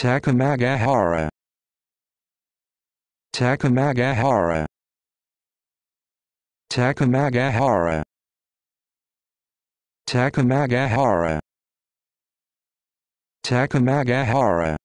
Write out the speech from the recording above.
Takamagahara Takamagahara Takamagahara Takamagahara Takamagahara